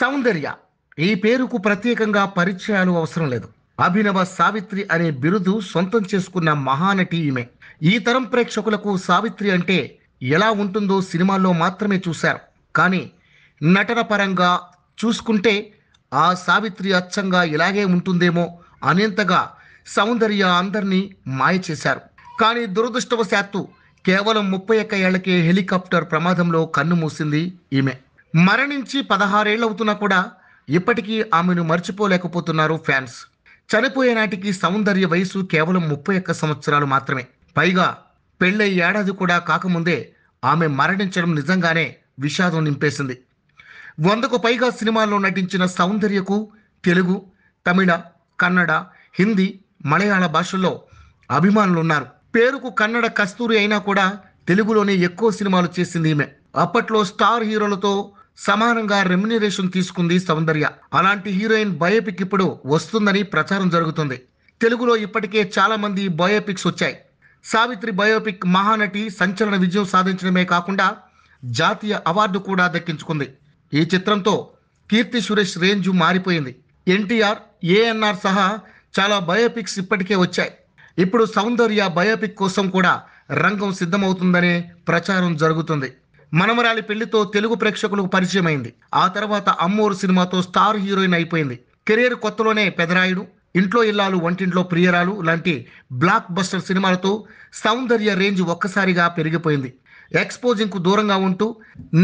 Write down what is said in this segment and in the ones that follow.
సౌందర్య ఈ పేరుకు ప్రత్యేకంగా పరిచయాలు అవసరం లేదు అభినవ సావిత్రి అనే బిరుదు సొంతం చేసుకున్న మహానటి ఈమె ఈ తరం ప్రేక్షకులకు సావిత్రి అంటే ఎలా ఉంటుందో సినిమాల్లో మాత్రమే చూశారు కానీ నటన పరంగా చూసుకుంటే ఆ సావిత్రి అచ్చంగా ఇలాగే ఉంటుందేమో అనేంతగా సౌందర్య అందరినీ మాయ చేశారు కానీ దురదృష్టవశాత్తు కేవలం ముప్పై ఒక్క ఏళ్లకే హెలికాప్టర్ ప్రమాదంలో కన్ను మూసింది ఈమె మరణించి అవుతున్నా కూడా ఇప్పటికీ ఆమెను మర్చిపోలేకపోతున్నారు ఫ్యాన్స్ చనిపోయే నాటికి సౌందర్య వయసు కేవలం ముప్పై ఒక్క సంవత్సరాలు మాత్రమే పైగా పెళ్ళై ఏడాది కూడా కాకముందే ఆమె మరణించడం నిజంగానే విషాదం నింపేసింది వందకు పైగా సినిమాల్లో నటించిన సౌందర్యకు తెలుగు తమిళ కన్నడ హిందీ మలయాళ భాషల్లో అభిమానులున్నారు పేరుకు కన్నడ కస్తూరి అయినా కూడా తెలుగులోనే ఎక్కువ సినిమాలు చేసింది ఈమె అప్పట్లో స్టార్ హీరోలతో సమానంగా రెమ్యునరేషన్ తీసుకుంది సౌందర్య అలాంటి హీరోయిన్ బయోపిక్ ఇప్పుడు వస్తుందని ప్రచారం జరుగుతుంది తెలుగులో ఇప్పటికే చాలా మంది బయోపిక్స్ వచ్చాయి సావిత్రి బయోపిక్ మహానటి సంచలన విజయం సాధించడమే కాకుండా జాతీయ అవార్డు కూడా దక్కించుకుంది ఈ చిత్రంతో కీర్తి సురేష్ రేంజ్ మారిపోయింది ఎన్టీఆర్ ఏఎన్ఆర్ సహా చాలా బయోపిక్స్ ఇప్పటికే వచ్చాయి ఇప్పుడు సౌందర్య బయోపిక్ కోసం కూడా రంగం సిద్ధమవుతుందనే ప్రచారం జరుగుతుంది మనమరాలి పెళ్లితో తెలుగు ప్రేక్షకులకు పరిచయమైంది ఆ తర్వాత అమ్మోరు సినిమాతో స్టార్ హీరోయిన్ అయిపోయింది కెరీర్ కొత్తలోనే పెదరాయుడు ఇంట్లో ఇల్లాలు వంటింట్లో ప్రియరాలు లాంటి బ్లాక్ బస్టర్ సినిమాలతో సౌందర్య రేంజ్ ఒక్కసారిగా పెరిగిపోయింది ఎక్స్పోజింగ్కు దూరంగా ఉంటూ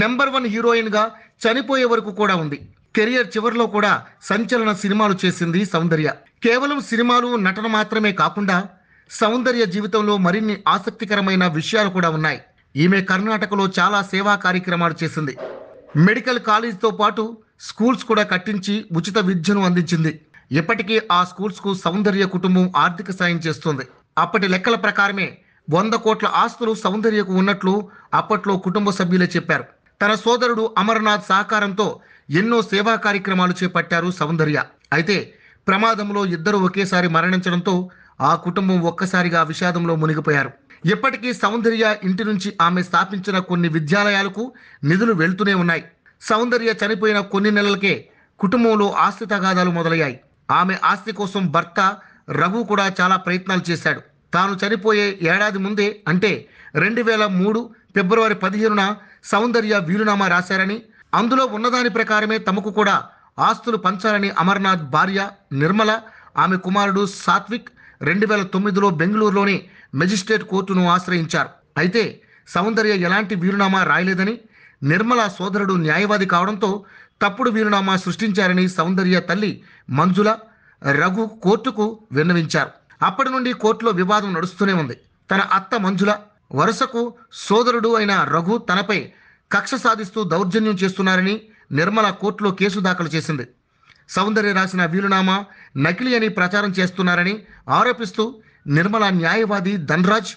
నెంబర్ వన్ హీరోయిన్గా చనిపోయే వరకు కూడా ఉంది కెరియర్ చివరిలో కూడా సంచలన సినిమాలు చేసింది సౌందర్య కేవలం సినిమాలు నటన మాత్రమే కాకుండా సౌందర్య జీవితంలో మరిన్ని ఆసక్తికరమైన విషయాలు కూడా ఉన్నాయి ఈమె కర్ణాటకలో చాలా సేవా కార్యక్రమాలు చేసింది మెడికల్ కాలేజీతో పాటు స్కూల్స్ కూడా కట్టించి ఉచిత విద్యను అందించింది ఇప్పటికీ ఆ స్కూల్స్కు సౌందర్య కుటుంబం ఆర్థిక సాయం చేస్తుంది అప్పటి లెక్కల ప్రకారమే వంద కోట్ల ఆస్తులు సౌందర్యకు ఉన్నట్లు అప్పట్లో కుటుంబ సభ్యులే చెప్పారు తన సోదరుడు అమర్నాథ్ సహకారంతో ఎన్నో సేవా కార్యక్రమాలు చేపట్టారు సౌందర్య అయితే ప్రమాదంలో ఇద్దరు ఒకేసారి మరణించడంతో ఆ కుటుంబం ఒక్కసారిగా విషాదంలో మునిగిపోయారు ఇప్పటికీ సౌందర్య ఇంటి నుంచి ఆమె స్థాపించిన కొన్ని విద్యాలయాలకు నిధులు వెళ్తూనే ఉన్నాయి సౌందర్య చనిపోయిన కొన్ని నెలలకే కుటుంబంలో ఆస్తి తగాదాలు మొదలయ్యాయి ఆమె ఆస్తి కోసం భర్త రఘు కూడా చాలా ప్రయత్నాలు చేశాడు తాను చనిపోయే ఏడాది ముందే అంటే రెండు వేల మూడు ఫిబ్రవరి పదిహేనున సౌందర్య వీలునామా రాశారని అందులో ఉన్నదాని ప్రకారమే తమకు కూడా ఆస్తులు పంచాలని అమర్నాథ్ భార్య నిర్మల ఆమె కుమారుడు సాత్విక్ రెండు వేల తొమ్మిదిలో బెంగళూరులోని మెజిస్ట్రేట్ కోర్టును ఆశ్రయించారు అయితే సౌందర్య ఎలాంటి వీరునామా రాయలేదని నిర్మల సోదరుడు న్యాయవాది కావడంతో తప్పుడు వీరునామా సృష్టించారని సౌందర్య తల్లి మంజుల రఘు కోర్టుకు విన్నవించారు అప్పటి నుండి కోర్టులో వివాదం నడుస్తూనే ఉంది తన అత్త మంజుల వరుసకు సోదరుడు అయిన రఘు తనపై కక్ష సాధిస్తూ దౌర్జన్యం చేస్తున్నారని నిర్మల కోర్టులో కేసు దాఖలు చేసింది సౌందర్య రాసిన వీలునామా నకిలీ అని ప్రచారం చేస్తున్నారని ఆరోపిస్తూ నిర్మల న్యాయవాది ధన్రాజ్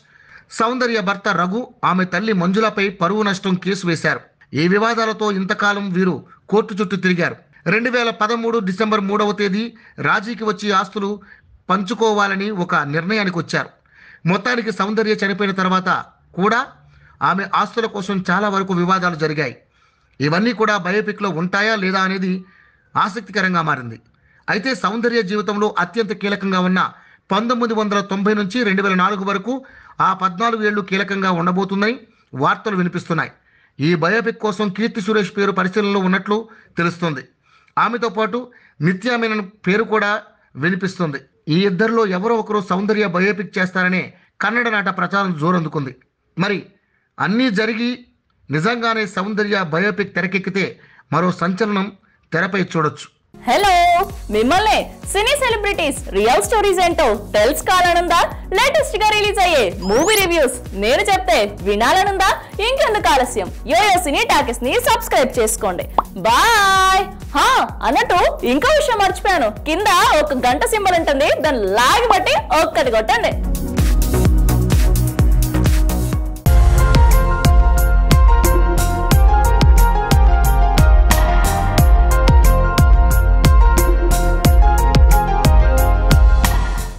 సౌందర్య భర్త రఘు ఆమె తల్లి మంజులపై పరువు నష్టం కేసు వేశారు ఈ వివాదాలతో ఇంతకాలం వీరు కోర్టు చుట్టూ తిరిగారు రెండు వేల పదమూడు డిసెంబర్ మూడవ తేదీ రాజీకి వచ్చి ఆస్తులు పంచుకోవాలని ఒక నిర్ణయానికి వచ్చారు మొత్తానికి సౌందర్య చనిపోయిన తర్వాత కూడా ఆమె ఆస్తుల కోసం చాలా వరకు వివాదాలు జరిగాయి ఇవన్నీ కూడా బయోపిక్లో ఉంటాయా లేదా అనేది ఆసక్తికరంగా మారింది అయితే సౌందర్య జీవితంలో అత్యంత కీలకంగా ఉన్న పంతొమ్మిది వందల తొంభై నుంచి రెండు వేల నాలుగు వరకు ఆ పద్నాలుగు ఏళ్లు కీలకంగా ఉండబోతున్నాయి వార్తలు వినిపిస్తున్నాయి ఈ బయోపిక్ కోసం కీర్తి సురేష్ పేరు పరిశీలనలో ఉన్నట్లు తెలుస్తుంది ఆమెతో పాటు నిత్యా పేరు కూడా వినిపిస్తుంది ఈ ఇద్దరిలో ఎవరో ఒకరు సౌందర్య బయోపిక్ చేస్తారనే కన్నడ నాట ప్రచారం జోరందుకుంది మరి అన్నీ జరిగి నిజంగానే సౌందర్య బయోపిక్ తెరకెక్కితే మరో సంచలనం తెరపై చూడొచ్చు హలో మిమ్మల్ని సినీ సెలబ్రిటీస్ రియల్ స్టోరీస్ ఏంటో తెలుసుకోవాలనుందా లేటెస్ట్ గా రిలీజ్ అయ్యే మూవీ రివ్యూస్ నేను చెప్తే వినాలనుందా ఇంకెందుకు ఆలస్యం యోయో సినీ టాకీస్ ని సబ్స్క్రైబ్ చేసుకోండి బాయ్ హా అన్నట్టు ఇంకో విషయం మర్చిపోయాను కింద ఒక గంట సింబల్ ఉంటుంది దాన్ని లాగి బట్టి ఒక్కటి కొట్టండి